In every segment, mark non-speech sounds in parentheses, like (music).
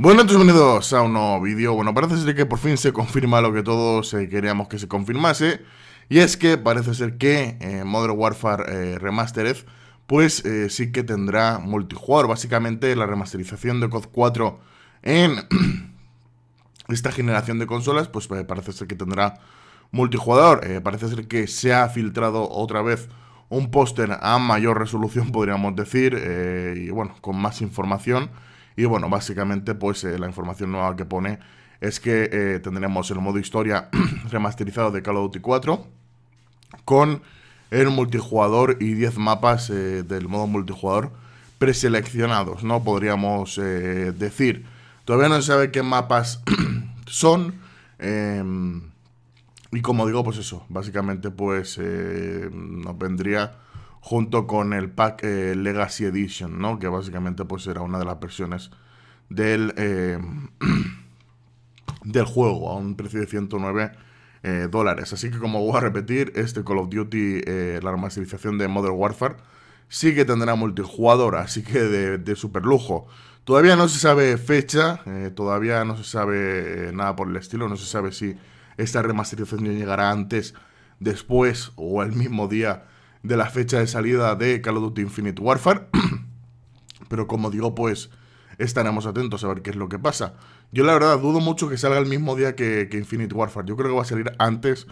Bueno, bienvenidos a un nuevo vídeo. Bueno, parece ser que por fin se confirma lo que todos eh, queríamos que se confirmase. Y es que parece ser que eh, Modern Warfare eh, Remastered, pues sí que tendrá multijugador. Básicamente la remasterización de COD 4 en (clears throat) esta generación de consolas, pues parece ser que tendrá multijugador. parece ser que se ha filtrado otra vez un póster a mayor resolución, (laughs) podríamos decir, y bueno, con más información. Y bueno, básicamente pues eh, la información nueva que pone es que eh, tendremos el modo historia (clears throat) remasterizado de Call of Duty 4 con el multijugador y 10 mapas eh, del modo multijugador preseleccionados, ¿no? Podríamos decir. Todavía no se sabe qué mapas (clears throat) son. Em, y como digo, pues eso, básicamente pues nos vendría junto con el pack eh, Legacy Edition, ¿no? Que básicamente pues será una de las versiones del, eh, (clears throat) del juego a un precio de 109 eh, dólares. Así que como voy a repetir, este Call of Duty, la remasterización de Modern Warfare, sí que tendrá multijugador, así que de, de super lujo. Todavía no se sabe fecha, todavía no se sabe nada por el estilo, no se sabe si esta remasterización llegará antes, después o el mismo día de la fecha de salida de Call of Duty Infinite Warfare. (clears throat) Pero como digo, pues estaremos atentos a ver qué es lo que pasa. Yo la verdad dudo mucho que salga el mismo día que, Infinite Warfare. Yo creo que va a salir antes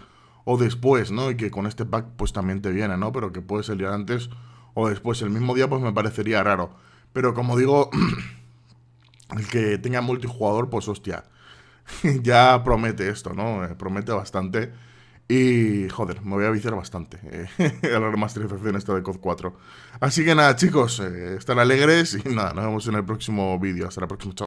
o después, ¿no? Y que con este pack pues también te viene, ¿no? Pero que puede salir antes o después. El mismo día pues me parecería raro. Pero como digo, (clears throat) el que tenga multijugador pues hostia. (laughs) ya promete esto, ¿no? Eh, promete bastante y joder, me voy a viciar bastante eh, (laughs) a la remasterización esta de COD 4. Así que nada, chicos, eh, Están estar alegres y nada, nos vemos en el próximo vídeo. Hasta la próxima,